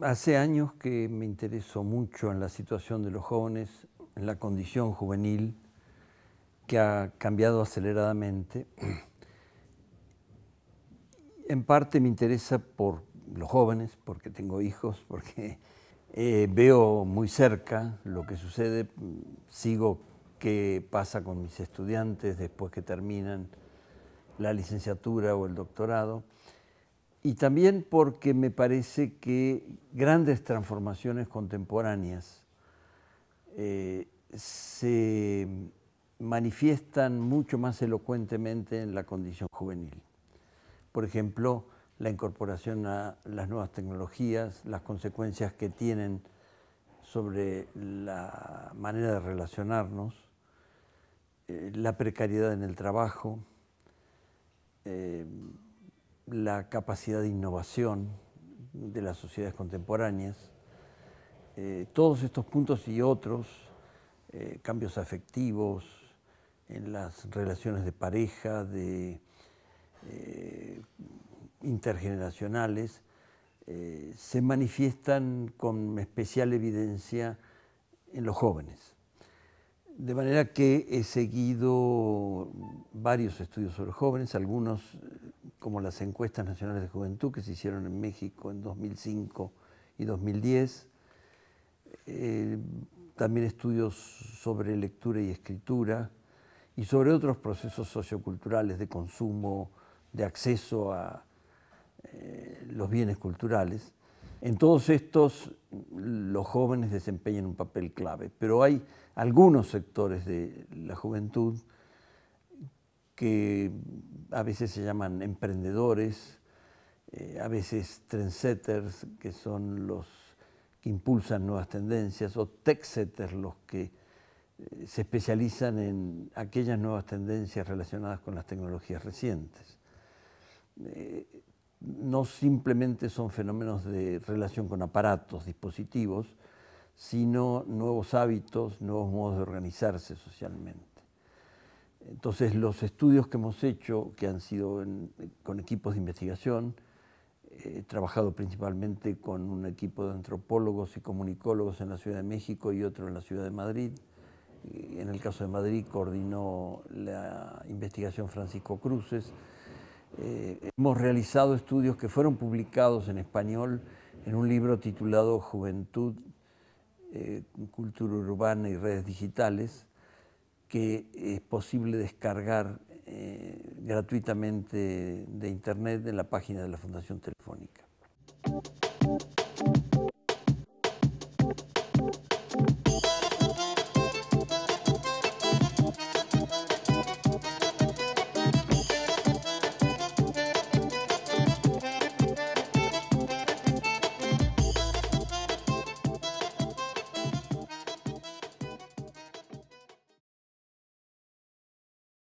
Hace años que me interesó mucho en la situación de los jóvenes, en la condición juvenil que ha cambiado aceleradamente. En parte me interesa por los jóvenes, porque tengo hijos, porque eh, veo muy cerca lo que sucede, sigo qué pasa con mis estudiantes después que terminan la licenciatura o el doctorado, y también porque me parece que grandes transformaciones contemporáneas eh, se manifiestan mucho más elocuentemente en la condición juvenil. Por ejemplo, la incorporación a las nuevas tecnologías, las consecuencias que tienen sobre la manera de relacionarnos, eh, la precariedad en el trabajo, eh, la capacidad de innovación de las sociedades contemporáneas, eh, todos estos puntos y otros, cambios afectivos en las relaciones de pareja, de intergeneracionales eh, se manifiestan con especial evidencia en los jóvenes. De manera que he seguido varios estudios sobre jóvenes, algunos eh, como las encuestas nacionales de juventud que se hicieron en México en 2005 y 2010, eh, también estudios sobre lectura y escritura y sobre otros procesos socioculturales de consumo, de acceso a, eh, los bienes culturales, en todos estos los jóvenes desempeñan un papel clave, pero hay algunos sectores de la juventud que a veces se llaman emprendedores, eh, a veces trendsetters, que son los que impulsan nuevas tendencias, o techsetters, los que eh, se especializan en aquellas nuevas tendencias relacionadas con las tecnologías recientes no simplemente son fenómenos de relación con aparatos, dispositivos, sino nuevos hábitos, nuevos modos de organizarse socialmente. Entonces, los estudios que hemos hecho, que han sido con equipos de investigación, he trabajado principalmente con un equipo de antropólogos y comunicólogos en la Ciudad de México y otro en la Ciudad de Madrid. En el caso de Madrid coordinó la investigación Francisco Cruces eh, hemos realizado estudios que fueron publicados en español en un libro titulado Juventud, eh, Cultura Urbana y Redes Digitales, que es posible descargar eh, gratuitamente de Internet en la página de la Fundación Telefónica.